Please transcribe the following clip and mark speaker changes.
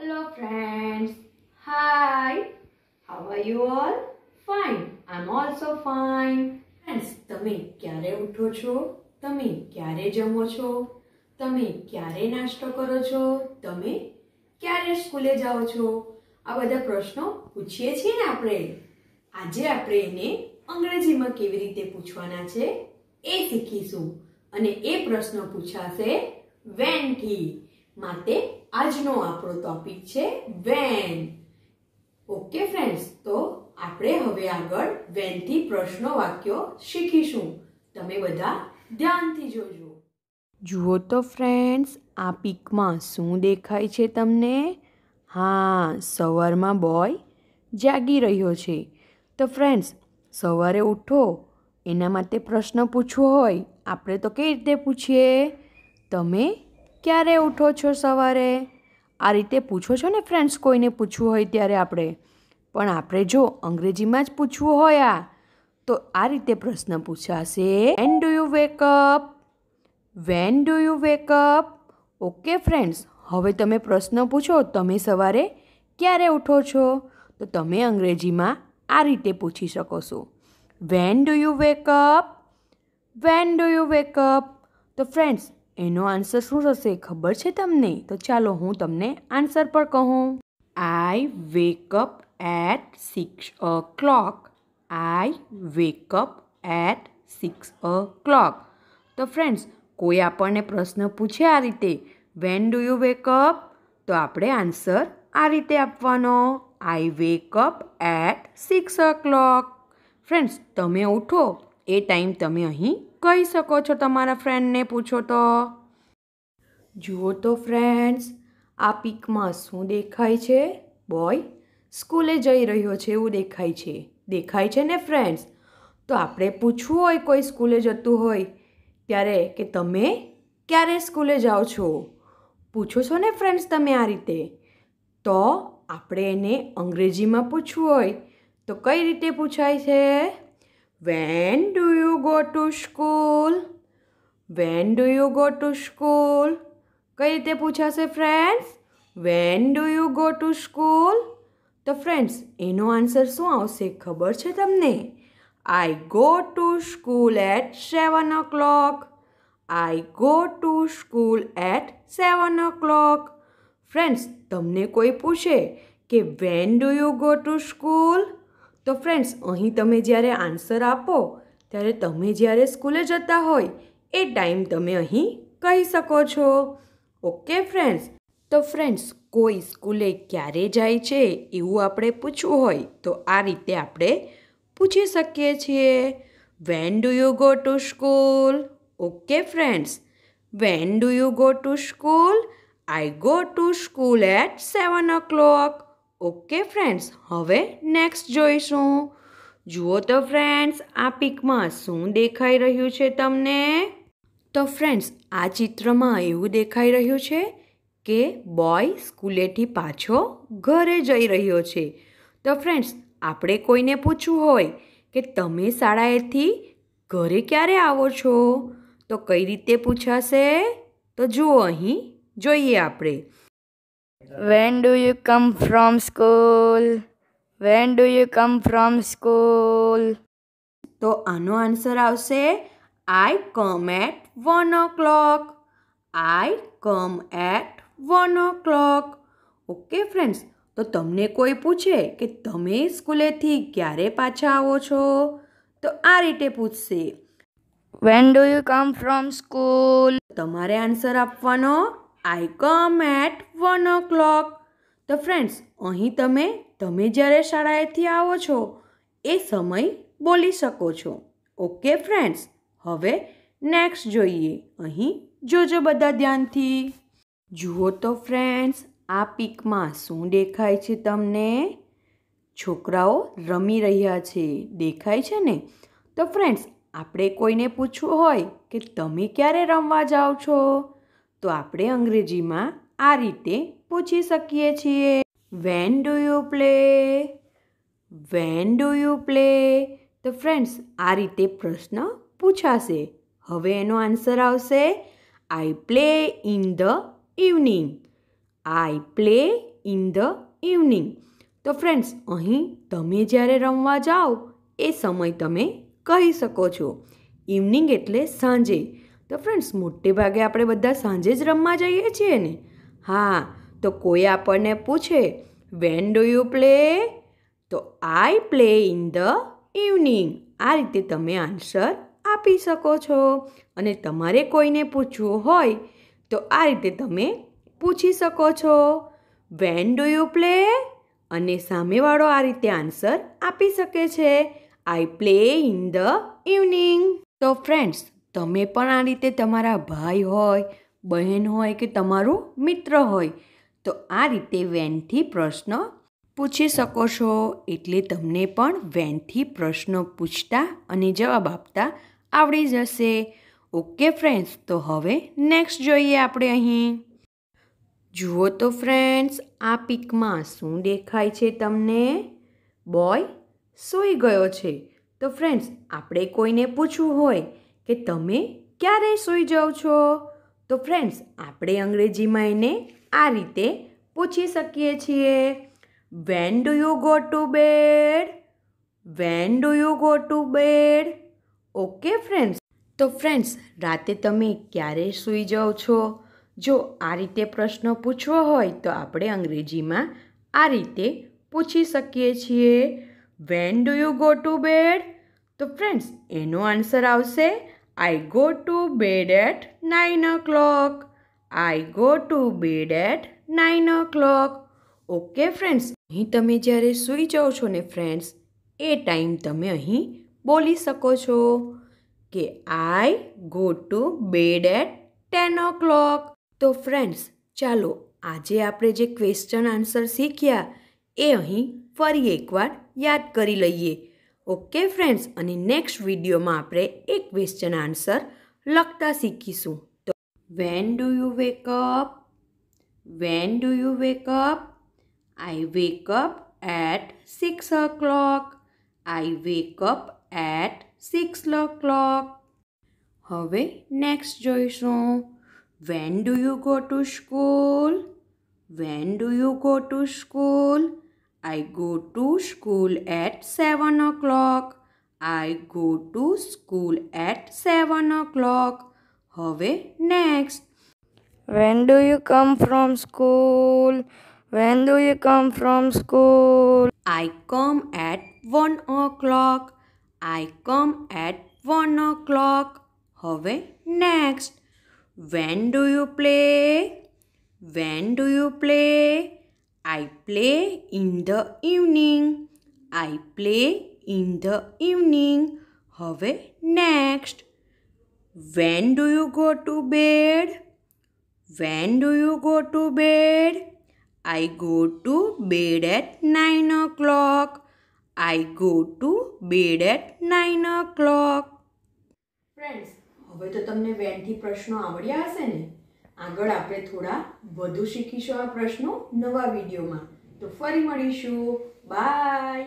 Speaker 1: hello friends hi how are you all fine i'm also fine friends તમે ક્યારે ઉઠો છો તમે ક્યારે જમો છો તમે ક્યારે નાસ્તો કરો છો તમે ક્યારે સ્કૂલે જાઓ છો આ બધા પ્રશ્નો પૂછીએ છીએ ને આપણે આજે આપણે એને અંગ્રેજીમાં કેવી રીતે પૂછવાના છે એ શીખીશું અને એ પ્રશ્ન પૂછાશે વેન થી માટે આજનો આપણો ટોપિક છે વેન ઓકે ફ્રેન્ડ્સ તો આપણે હવે આગળ વેનથી પ્રશ્નો વાક્યો શીખીશું તમે બધા ધ્યાનથી જોજો જુઓ તો ફ્રેન્ડ્સ આ પિકમાં શું દેખાય છે તમને હા સવારમાં બોય જાગી રહ્યો છે તો ફ્રેન્ડ્સ સવારે ઉઠો એના માટે પ્રશ્ન પૂછવો હોય આપણે તો કઈ રીતે પૂછીએ તમે ક્યારે ઉઠો છો સવારે આ રીતે પૂછો છો ને ફ્રેન્ડ્સ કોઈને પૂછવું હોય ત્યારે આપણે પણ આપણે જો અંગ્રેજીમાં જ પૂછવું હોય આ તો આ રીતે પ્રશ્ન પૂછાશે when do you wake up when do you wake up okay friends હવે તમે પ્રશ્ન પૂછો તમે સવારે ક્યારે ઉઠો છો તો તમે અંગ્રેજીમાં આ રીતે પૂછી શકો છો when do you wake up when do you wake up તો ફ્રેન્ડ્સ એનો આન્સર શું થશે ખબર છે તમને તો ચાલો હું તમને આન્સર પર કહું I wake up at six o'clock I wake up at six o'clock તો ફ્રેન્ડ્સ કોઈ આપણને પ્રશ્ન પૂછે આ રીતે વેન ડુ યુ વેકઅપ તો આપણે આન્સર આ રીતે આપવાનો I wake up at six o'clock friends તમે ઉઠો એ ટાઈમ તમે અહીં કહી શકો છો તમારા ફ્રેન્ડને પૂછો તો જુઓ તો ફ્રેન્ડ્સ આ પિકમાં શું દેખાય છે બોય સ્કૂલે જઈ રહ્યો છે એવું દેખાય છે દેખાય છે ને ફ્રેન્ડ્સ તો આપણે પૂછવું હોય કોઈ સ્કૂલે જતું હોય ત્યારે કે તમે ક્યારે સ્કૂલે જાઓ છો પૂછો છો ને ફ્રેન્ડ્સ તમે આ રીતે તો આપણે એને અંગ્રેજીમાં પૂછવું હોય તો કઈ રીતે પૂછાય છે when do you go to school when do you go to school કઈ રીતે પૂછાશે friends when do you go to school તો ફ્રેન્ડ્સ એનો આન્સર શું આવશે ખબર છે તમને I go to school at seven o'clock I go to school at seven o'clock friends તમને કોઈ પૂછે કે when do you go to school તો ફ્રેન્ડ્સ અહીં તમે જ્યારે આન્સર આપો ત્યારે તમે જ્યારે સ્કૂલે જતા હોય એ ટાઈમ તમે અહીં કહી શકો છો ઓકે ફ્રેન્ડ્સ તો ફ્રેન્ડ્સ કોઈ સ્કૂલે ક્યારે જાય છે એવું આપણે પૂછવું હોય તો આ રીતે આપણે પૂછી શકીએ છીએ when do you go to school okay friends when do you go to school I go to school at seven o'clock okay friends હવે નેક્સ્ટ જોઈશું જુઓ તો ફ્રેન્ડ્સ આ પિકમાં શું દેખાઈ રહ્યું છે તમને તો ફ્રેન્ડ્સ આ ચિત્રમાં એવું દેખાઈ રહ્યું છે કે બોય સ્કૂલેથી પાછો ઘરે જઈ રહ્યો છે તો ફ્રેન્ડ્સ આપણે કોઈને પૂછવું હોય કે તમે શાળાએથી ઘરે ક્યારે આવો છો તો કઈ રીતે પૂછાશે તો જુઓ અહીં જોઈએ આપણે When do you come from school? When do you come from school? તો આનો આન્સર આવશે I come at one o'clock I come at one o'clock okay friends તો તમને કોઈ પૂછે કે તમે સ્કૂલેથી ક્યારે પાછા આવો છો તો આ રીતે પૂછશે when do you come from school તમારે આન્સર આપવાનો I come at one o'clock તો ફ્રેન્ડ્સ અહીં તમે તમે જ્યારે શાળાએથી આવો છો એ સમય બોલી શકો છો ઓકે ફ્રેન્ડ્સ હવે નેક્સ્ટ જોઈએ અહીં જોજો બધા ધ્યાનથી જુઓ તો ફ્રેન્ડ્સ આ પીકમાં શું દેખાય છે તમને છોકરાઓ રમી રહ્યા છે દેખાય છે ને તો ફ્રેન્ડ્સ આપણે કોઈને પૂછવું હોય કે તમે ક્યારે રમવા જાઓ છો તો આપણે અંગ્રેજીમાં આ રીતે પૂછી શકીએ છીએ when do you play when do you play તો ફ્રેન્ડ્સ આ રીતે પ્રશ્ન પૂછાશે હવે એનો આન્સર આવશે I play in the evening I play in the evening તો ફ્રેન્ડ્સ અહીં તમે જ્યારે રમવા જાઓ એ સમય તમે કહી શકો છો ઇવનિંગ એટલે સાંજે તો ફ્રેન્ડ્સ મોટે ભાગે આપણે બધા સાંજે જ રમવા જઈએ છીએ ને હા તો કોઈ આપણને પૂછે વેન ડુ યુ પ્લે તો I play in the evening આ રીતે તમે આન્સર આપી શકો છો અને તમારે કોઈને પૂછવું હોય તો આ રીતે તમે પૂછી શકો છો વેન ડુ યુ પ્લે અને સામેવાળો આ રીતે આન્સર આપી શકે છે I play in the evening તો ફ્રેન્ડ્સ તમે પણ આ રીતે તમારા ભાઈ હોય બહેન હોય કે તમારું મિત્ર હોય તો આ રીતે વેનથી પ્રશ્ન પૂછી શકો છો એટલે તમને પણ વેનથી પ્રશ્નો પૂછતા અને જવાબ આપતા આવડી જશે ઓકે ફ્રેન્ડ્સ તો હવે નેક્સ્ટ જોઈએ આપણે અહીં જુઓ તો ફ્રેન્ડ્સ આ પિકમાં શું દેખાય છે તમને બોય સૂઈ ગયો છે તો ફ્રેન્ડ્સ આપણે કોઈને પૂછવું હોય કે તમે ક્યારે સૂઈ જાઓ છો તો ફ્રેન્ડ્સ આપણે અંગ્રેજીમાં એને આ રીતે પૂછી શકીએ છીએ when do you go to bed when do you go to bed okay friends તો ફ્રેન્ડ્સ રાતે તમે ક્યારે સૂઈ જાઓ છો જો આ રીતે પ્રશ્ન પૂછવો હોય તો આપણે અંગ્રેજીમાં આ રીતે પૂછી શકીએ છીએ when do you go to bed તો ફ્રેન્ડ્સ એનો આન્સર આવશે I go to bed at 9 o'clock. I go to bed at 9 o'clock. Okay friends અહીં તમે જ્યારે સૂઈ જાઓ છો ને ફ્રેન્ડ્સ એ ટાઈમ તમે અહીં બોલી શકો છો કે I go to bed at ten o'clock તો ફ્રેન્ડ્સ ચાલો આજે આપણે જે ક્વેશ્ચન આન્સર શીખ્યા એ અહીં ફરી એકવાર યાદ કરી લઈએ ઓકે ફ્રેન્ડ્સ અને નેક્સ્ટ વિડીયોમાં આપણે એક ક્વેશ્ચન આન્સર લખતા શીખીશું તો when do you wake up when do you wake I wake up at six o'clock I wake up at six o'clock હવે નેક્સ્ટ જોઈશું when do you go to school when do you go to school I go to school at 7 o'clock. I go to school at 7 o'clock. હવે next. When do you come from school? When do you come from school? I come at 1 o'clock. I come at 1 o'clock. હવે next. When do you play? When do you play? I play in the evening I play in the evening હવે next when do you go to bed when do you go to bed I go to bed at nine o'clock I go to bed at nine o'clock હવે તો તમને વેનથી પ્રશ્નો આવડ્યા હશે ને આગળ આપણે થોડા વધુ શીખીશું આ પ્રશ્નો નવા વિડીયોમાં તો ફરી મળીશું બાય